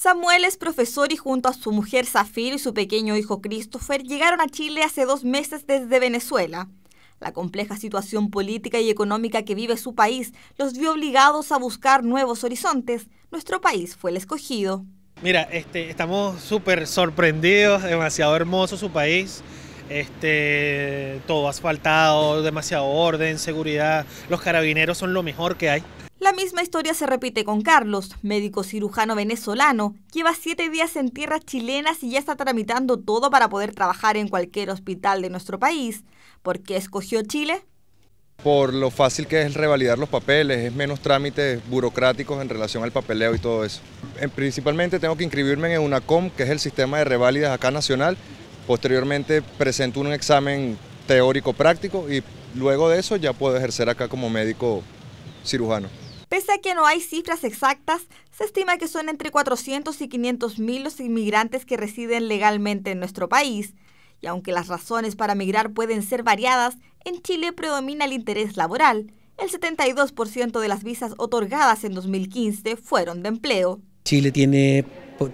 Samuel es profesor y junto a su mujer Zafir y su pequeño hijo Christopher llegaron a Chile hace dos meses desde Venezuela. La compleja situación política y económica que vive su país los vio obligados a buscar nuevos horizontes. Nuestro país fue el escogido. Mira, este, estamos súper sorprendidos, demasiado hermoso su país. Este, todo asfaltado, demasiado orden, seguridad. Los carabineros son lo mejor que hay. La misma historia se repite con Carlos, médico cirujano venezolano. Lleva siete días en tierras chilenas y ya está tramitando todo para poder trabajar en cualquier hospital de nuestro país. ¿Por qué escogió Chile? Por lo fácil que es revalidar los papeles, es menos trámites burocráticos en relación al papeleo y todo eso. Principalmente tengo que inscribirme en COM, que es el sistema de reválidas acá nacional. Posteriormente presento un examen teórico práctico y luego de eso ya puedo ejercer acá como médico cirujano. Pese a que no hay cifras exactas, se estima que son entre 400 y 500 mil los inmigrantes que residen legalmente en nuestro país. Y aunque las razones para migrar pueden ser variadas, en Chile predomina el interés laboral. El 72% de las visas otorgadas en 2015 fueron de empleo. Chile tiene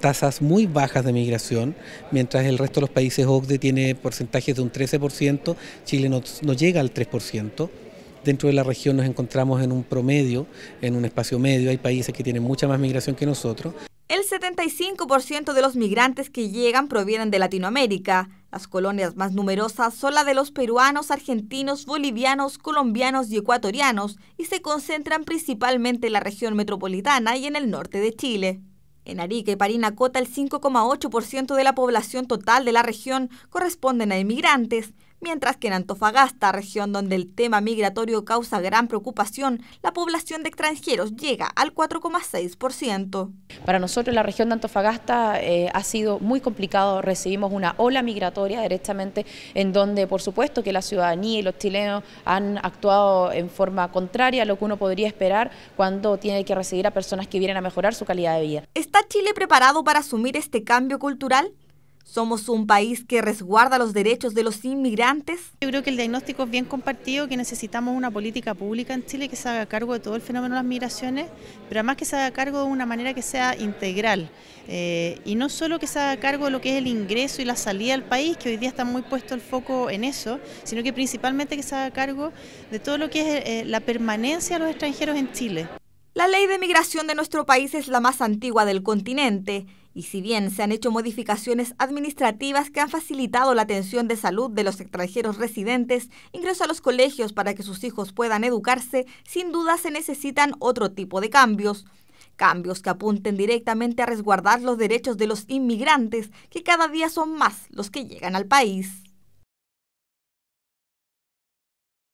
tasas muy bajas de migración, mientras el resto de los países OCDE tiene porcentajes de un 13%, Chile no, no llega al 3%. Dentro de la región nos encontramos en un promedio, en un espacio medio, hay países que tienen mucha más migración que nosotros. El 75% de los migrantes que llegan provienen de Latinoamérica. Las colonias más numerosas son las de los peruanos, argentinos, bolivianos, colombianos y ecuatorianos y se concentran principalmente en la región metropolitana y en el norte de Chile. En Arica y Parinacota el 5,8% de la población total de la región corresponden a inmigrantes, Mientras que en Antofagasta, región donde el tema migratorio causa gran preocupación, la población de extranjeros llega al 4,6%. Para nosotros la región de Antofagasta eh, ha sido muy complicado, recibimos una ola migratoria directamente en donde por supuesto que la ciudadanía y los chilenos han actuado en forma contraria a lo que uno podría esperar cuando tiene que recibir a personas que vienen a mejorar su calidad de vida. ¿Está Chile preparado para asumir este cambio cultural? Somos un país que resguarda los derechos de los inmigrantes. Yo creo que el diagnóstico es bien compartido, que necesitamos una política pública en Chile que se haga cargo de todo el fenómeno de las migraciones, pero además que se haga cargo de una manera que sea integral. Eh, y no solo que se haga cargo de lo que es el ingreso y la salida al país, que hoy día está muy puesto el foco en eso, sino que principalmente que se haga cargo de todo lo que es eh, la permanencia de los extranjeros en Chile. La ley de migración de nuestro país es la más antigua del continente y si bien se han hecho modificaciones administrativas que han facilitado la atención de salud de los extranjeros residentes, ingreso a los colegios para que sus hijos puedan educarse, sin duda se necesitan otro tipo de cambios. Cambios que apunten directamente a resguardar los derechos de los inmigrantes, que cada día son más los que llegan al país.